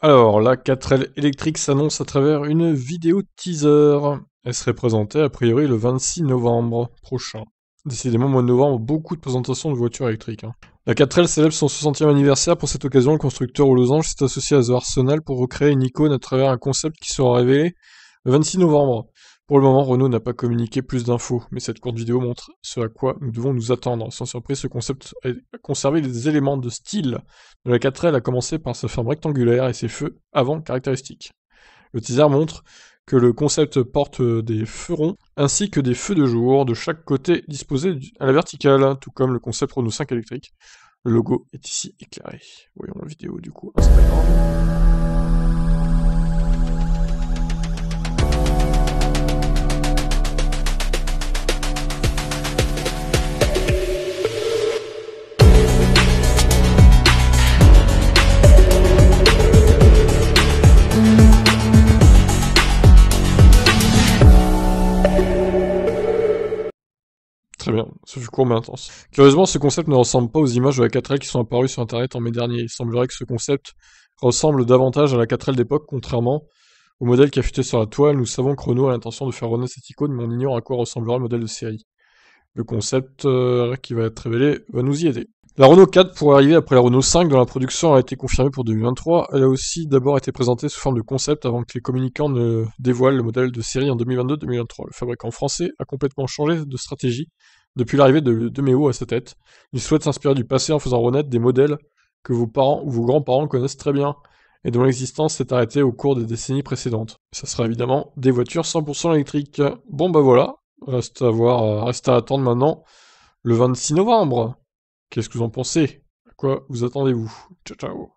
Alors, la 4L électrique s'annonce à travers une vidéo teaser. Elle serait présentée a priori le 26 novembre prochain. Décidément, mois de novembre, beaucoup de présentations de voitures électriques. Hein. La 4L célèbre son 60e anniversaire. Pour cette occasion, le constructeur aux Angeles s'est associé à The Arsenal pour recréer une icône à travers un concept qui sera révélé le 26 novembre. Pour le moment, Renault n'a pas communiqué plus d'infos, mais cette courte vidéo montre ce à quoi nous devons nous attendre. Sans surprise, ce concept a conservé des éléments de style de la 4L, a commencé par sa forme rectangulaire et ses feux avant caractéristiques. Le teaser montre que le concept porte des feux ronds ainsi que des feux de jour de chaque côté disposés à la verticale, tout comme le concept Renault 5 électrique. Le logo est ici éclairé. Voyons la vidéo du coup Instagram. Très bien, ce fut court mais intense. Curieusement, ce concept ne ressemble pas aux images de la 4L qui sont apparues sur Internet en mai dernier. Il semblerait que ce concept ressemble davantage à la 4L d'époque, contrairement au modèle qui a affûtait sur la toile. Nous savons que Renault a l'intention de faire renaître cette icône, mais on ignore à quoi ressemblera le modèle de série. Le concept euh, qui va être révélé va nous y aider. La Renault 4 pourrait arriver après la Renault 5 dont la production a été confirmée pour 2023. Elle a aussi d'abord été présentée sous forme de concept avant que les communicants ne dévoilent le modèle de série en 2022-2023. Le fabricant français a complètement changé de stratégie depuis l'arrivée de, Méo à sa tête. Il souhaite s'inspirer du passé en faisant renaître des modèles que vos parents ou vos grands-parents connaissent très bien et dont l'existence s'est arrêtée au cours des décennies précédentes. Ça sera évidemment des voitures 100% électriques. Bon bah voilà, reste à voir, euh, reste à attendre maintenant le 26 novembre. Qu'est-ce que vous en pensez? À quoi vous attendez-vous Ciao ciao.